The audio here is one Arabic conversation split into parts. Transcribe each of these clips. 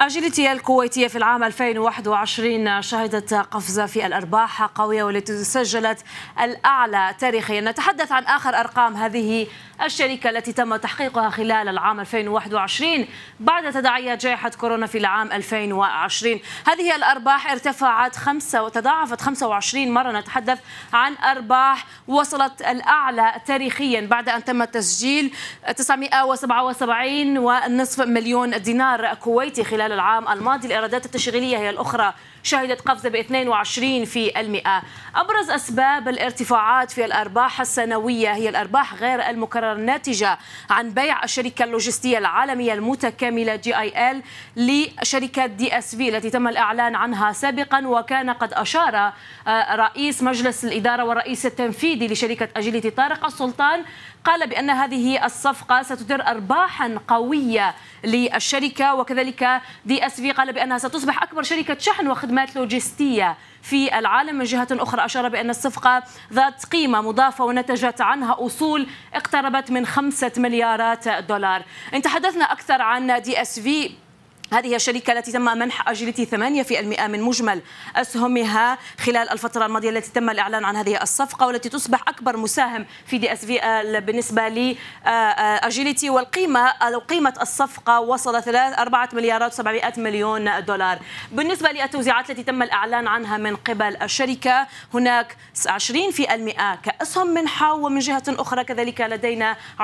أجلتي الكويتية في العام 2021 شهدت قفزة في الأرباح قوية والتي سجلت الأعلى تاريخيا نتحدث عن آخر أرقام هذه الشركة التي تم تحقيقها خلال العام 2021 بعد تداعيات جائحة كورونا في العام 2020 هذه الأرباح ارتفعت خمسة وتضاعفت 25 مرة نتحدث عن أرباح وصلت الأعلى تاريخيا بعد أن تم تسجيل 977 ونصف مليون دينار كويتي خلال خلال العام الماضي الإيرادات التشغيلية هي الأخرى شهدت قفزة ب 22% أبرز أسباب الارتفاعات في الأرباح السنوية هي الأرباح غير المكررة الناتجة عن بيع الشركة اللوجستية العالمية المتكاملة جي اي ال لشركة دي اس في التي تم الإعلان عنها سابقا وكان قد أشار آه، رئيس مجلس الإدارة والرئيس التنفيذي لشركة أجيليتي طارق السلطان قال بأن هذه الصفقة ستدر أرباحا قوية للشركة وكذلك دي اس في قال بانها ستصبح اكبر شركه شحن وخدمات لوجستيه في العالم من جهه اخرى اشار بان الصفقه ذات قيمه مضافه ونتجت عنها اصول اقتربت من خمسه مليارات دولار ان تحدثنا اكثر عن دي اس في هذه الشركة التي تم منح في 8% من مجمل أسهمها خلال الفترة الماضية التي تم الإعلان عن هذه الصفقة والتي تصبح أكبر مساهم في دي أس في بالنسبة لأجلتي آه، آه، والقيمة أو آه، قيمة الصفقة وصل ثلاث أربعة مليارات و700 مليون دولار بالنسبة للتوزيعات التي تم الإعلان عنها من قبل الشركة هناك 20% كأسهم منحة ومن جهة أخرى كذلك لدينا 20%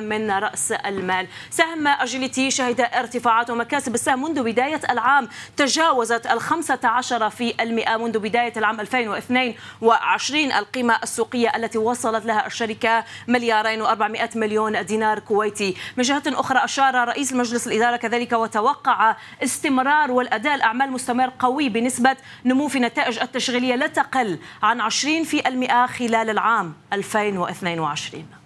من رأس المال سهم أجلتي شهد ارتفاعات مكاسب السهم منذ بداية العام تجاوزت ال 15% منذ بداية العام 2022 القيمة السوقية التي وصلت لها الشركة مليارين و400 مليون دينار كويتي من جهة أخرى أشار رئيس مجلس الإدارة كذلك وتوقع استمرار والأداء الأعمال مستمر قوي بنسبة نمو في النتائج التشغيلية لا تقل عن 20% خلال العام 2022